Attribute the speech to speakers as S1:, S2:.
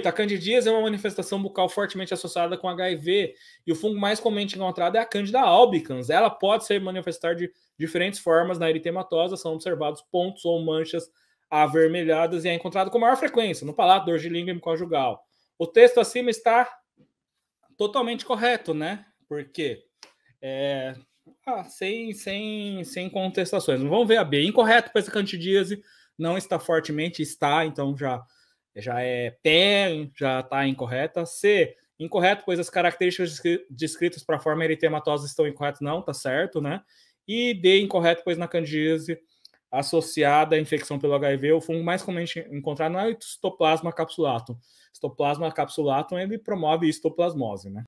S1: A tá, candidíase é uma manifestação bucal fortemente associada com HIV e o fungo mais comumente encontrado é a Candida albicans. Ela pode se manifestar de diferentes formas na eritematosa, são observados pontos ou manchas avermelhadas e é encontrado com maior frequência no palato, dor de língua e conjugal. O texto acima está totalmente correto, né? Porque é... ah, sem, sem, sem contestações. Vamos ver é a B. Incorreto, para essa candidíase não está fortemente, está, então já já é pé, já está incorreta. C, incorreto, pois as características descritas para a forma eritematosa estão incorretas, não, tá certo, né? E D, incorreto, pois na candidíase associada à infecção pelo HIV, o fungo mais comumente encontrado é o histoplasma capsulatum. Histoplasma capsulatum, ele promove histoplasmose, né?